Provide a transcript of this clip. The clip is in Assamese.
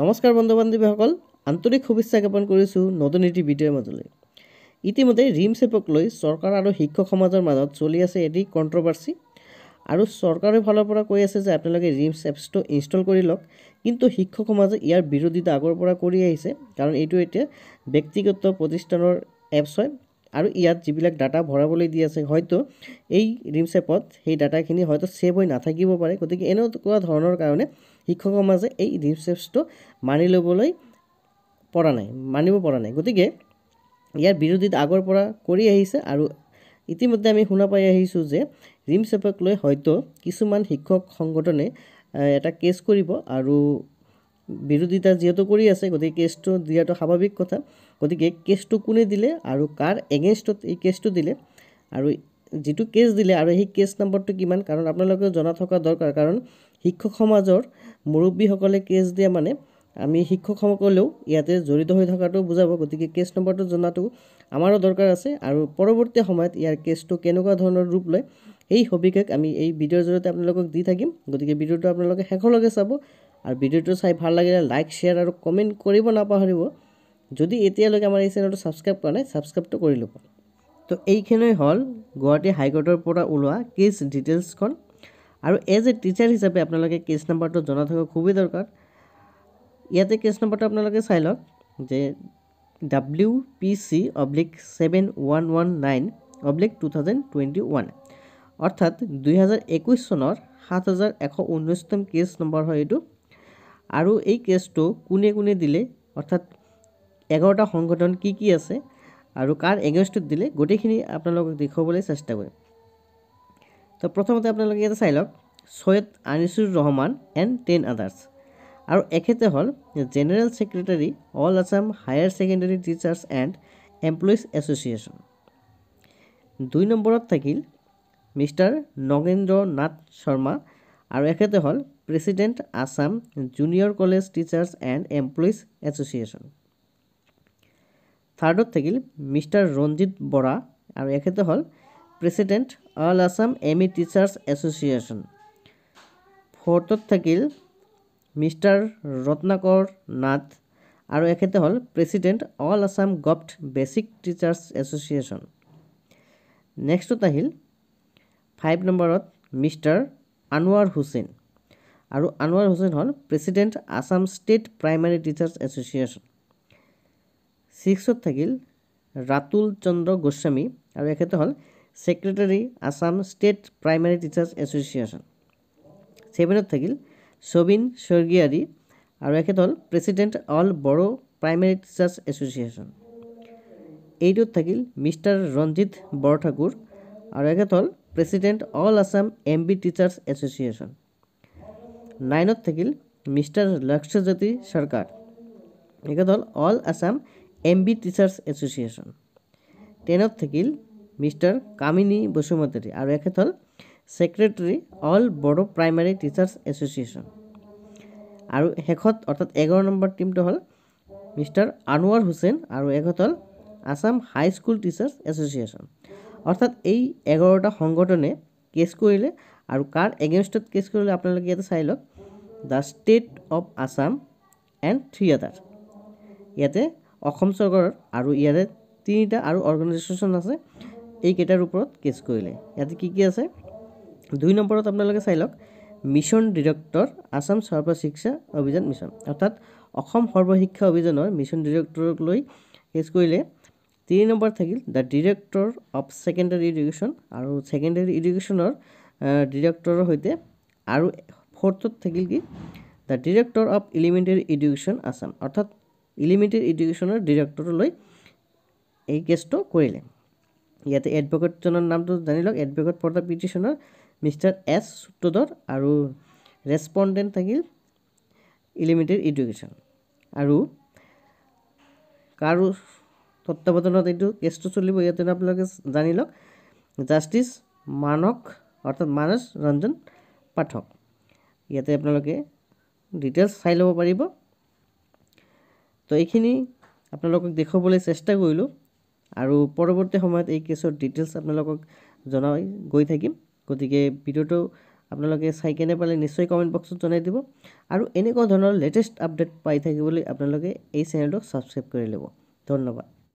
নমস্কাৰ বন্ধু বান্ধৱীসকল আন্তৰিক শুভেচ্ছা জ্ঞাপন কৰিছোঁ নতুন এটি ভিডিঅ'ৰ মাজলৈ ইতিমধ্যে ৰিমছেপক লৈ চৰকাৰ আৰু শিক্ষক সমাজৰ মাজত চলি আছে এটি কণ্ট্ৰভাৰ্চি আৰু চৰকাৰৰ ফালৰ পৰা কৈ আছে যে আপোনালোকে ৰিমছ এপছটো ইনষ্টল কৰি লওক কিন্তু শিক্ষক সমাজে ইয়াৰ বিৰোধিতা আগৰ পৰা কৰি আহিছে কাৰণ এইটো এতিয়া ব্যক্তিগত প্ৰতিষ্ঠানৰ এপছ হয় আৰু ইয়াত যিবিলাক ডাটা ভৰাবলৈ দি আছে হয়তো এই ৰিমছেপত সেই ডাটাখিনি হয়তো ছেভ হৈ নাথাকিব পাৰে গতিকে এনেকুৱা ধৰণৰ কাৰণে শিক্ষকৰ মাজে এই ৰিমছেপটো মানি ল'বলৈ পৰা নাই মানিব পৰা নাই গতিকে ইয়াৰ বিৰোধিতা আগৰ পৰা কৰি আহিছে আৰু ইতিমধ্যে আমি শুনা পাই আহিছোঁ যে ৰিমচ এপক লৈ হয়তো কিছুমান শিক্ষক সংগঠনে এটা কেছ কৰিব আৰু বিৰোধিতা যিহেতু কৰি আছে গতিকে কেছটো দিয়াটো স্বাভাৱিক কথা গতিকে কেছটো কোনে দিলে আৰু কাৰ এগেইনষ্টত এই কেছটো দিলে আৰু যিটো কেছ দিলে আৰু সেই কেছ নম্বৰটো কিমান কাৰণ আপোনালোকে জনা থকা দৰকাৰ কাৰণ শিক্ষক সমাজৰ মুৰব্বীসকলে কেছ দিয়া মানে আমি শিক্ষকসকলেও ইয়াতে জড়িত হৈ থকাটো বুজাব গতিকে কেছ নম্বৰটো জনাটো আমাৰো দৰকাৰ আছে আৰু পৰৱৰ্তী সময়ত ইয়াৰ কেছটো কেনেকুৱা ধৰণৰ ৰূপ লয় সেই সবিশেষ আমি এই ভিডিঅ'ৰ জৰিয়তে আপোনালোকক দি থাকিম গতিকে ভিডিঅ'টো আপোনালোকে শেষলৈকে চাব আৰু ভিডিঅ'টো চাই ভাল লাগিলে লাইক শ্বেয়াৰ আৰু কমেণ্ট কৰিব নাপাহৰিব যদি এতিয়ালৈকে আমাৰ এই চেনেলটো ছাবস্ক্ৰাইব কৰা নাই ছাবস্ক্ৰাইবটো কৰি ল'ব তো এইখিনি হ'ল গুৱাহাটী হাইকোৰ্টৰ পৰা ওলোৱা কেছ ডিটেইলছখন আৰু এজ এ টিচাৰ হিচাপে আপোনালোকে কেছ নম্বৰটো জনা থকা খুবেই দৰকাৰ ইয়াতে কেছ নম্বৰটো আপোনালোকে চাই লওক যে W P C oblique seven one one nine oblique two thousand twenty one অৰ্থাৎ দুহেজাৰ একৈছ চনৰ সাত হাজাৰ এশ ঊনৈছতম কেছ নম্বৰ হয় এইটো আৰু এই কেছটো কোনে কোনে দিলে অৰ্থাৎ এঘাৰটা সংগঠন কি কি আছে আৰু কাৰ এগেইনষ্টত দিলে গোটেইখিনি আপোনালোকক দেখুৱাবলৈ চেষ্টা করে তো প্ৰথমতে আপোনালোকে ইয়াতে চাই লওক Syed Anisur Rahman and ten others আৰু এখেতে হ'ল general secretary all Assam higher secondary teachers and employees association দুই নম্বৰত থাকিল মিষ্টাৰ নগেন্দ্ৰ নাথ শৰ্মা আৰু এখেতে হ'ল president Assam junior college teachers and employees association থাৰ্ডত থাকিল মিষ্টাৰ ৰঞ্জিত বৰা আৰু এখেতে হ'ল president all Assam M E teachers association ফৰ্থত থাকিল মিষ্টাৰ ৰত্নাকৰ নাথ আৰু এখেতে হ'ল president all Assam government basic teachers association নেক্সটত আহিল ফাইভ নম্বৰত মিষ্টাৰ আনোৱাৰ হুছেইন আর আনোয়ার হোসেন হন president Assam state primary teachers association শিক্ষক থাকিল রাতুল চন্দ্র গোস্বামী আৰু এখেতে হ'ল secretary Assam state primary teachers association ছেভেনত থাকিল চবিন স্বৰ্গীয়াৰী আৰু এখেত হ'ল president all Bodo primary teachers association এইটত থাকিল মিষ্টাৰ ৰঞ্জিত বৰঠাকুৰ আৰু এখেত হ'ল president all Assam M B teachers association নাইনত থাকিল মিষ্টাৰ লক্ষ্যজ্যোতি সরকার এখেত হ'ল all Assam M B teachers association টেনত থাকিল মিষ্টাৰ কামিনী বসুমতাৰী আৰু এখেত হ'ল secretary all Bodo primary teachers association আৰু শেষত অৰ্থাৎ এঘাৰ নম্বৰ টিমটো হ'ল মিষ্টাৰ আনোৱাৰ হুছেইন আৰু একত হ'ল Assam high school teachers association অৰ্থাৎ এই এঘাৰটা সংগঠনে কেছ কৰিলে আৰু কাৰ এগেইনষ্টত কেছ কৰিলে আপোনালোকে ইয়াতে চাই লওক the state of Assam and three other ইয়াতে অসম চৰকাৰৰ আৰু ইয়াতে তিনিটা আৰু অৰ্গেনাইজেশ্যন আছে এইকেইটাৰ ওপৰত কেছ কৰিলে ইয়াতে কি কি আছে দুই নম্বৰত আপোনালোকে চাই লওক মিছন ডিৰেক্টৰ আছাম সৰ্বশিক্ষা অভিযান মিছন অৰ্থাৎ অসম সৰ্বশিক্ষা অভিযানৰ মিছন ডিৰেক্টৰক লৈ কেছ কৰিলে তিনি নম্বৰ থাকিল the director of secondary education আৰু ছেকেণ্ডাৰী এডুকেশ্যনৰ ডিৰেক্টৰৰ সৈতে আৰু ফৰ্থত থাকিল কি the director of elementary education Assam অৰ্থাৎ ইলিমেণ্টেৰী এডুকেশ্যনৰ ডিৰেক্টৰলৈ এই কেছটো কৰিলে ইয়াতে এডভকেটজনৰ নামটো জানি লওক এডভকেট ফৰ দ্য পিটিশ্যনৰ মিষ্টাৰ এছ সূত্ৰধৰ আৰু ৰেচপণ্ডেণ্ট থাকিল ইলিমেণ্টেৰী এডুকেশ্যন আৰু কাৰো তত্বাৱধানত এইটো কেছটো চলিব ইয়াতে আপোনালোকে জানি লওক জাষ্টিছ মানক অৰ্থাৎ মানস ৰঞ্জন পাঠক ইয়াতে আপোনালোকে ডিটেইলছ চাই ল'ব পাৰিব তো এইখিনি আপোনালোকক দেখুৱাবলৈ চেষ্টা কৰিলোঁ আৰু পৰৱৰ্তী সময়ত এই কেছৰ ডিটেইলছ আপোনালোকক জনাই গৈ থাকিম গতিকে ভিডিঅ'টো আপোনালোকে চাই কেনে পালে নিশ্চয় কমেণ্ট বক্সত জনাই দিব আৰু এনেকুৱা ধৰণৰ লেটেষ্ট আপডেট পাই থাকিবলৈ আপোনালোকে এই চেনেলটোক ছাবস্ক্ৰাইব কৰি ল'ব ধন্যবাদ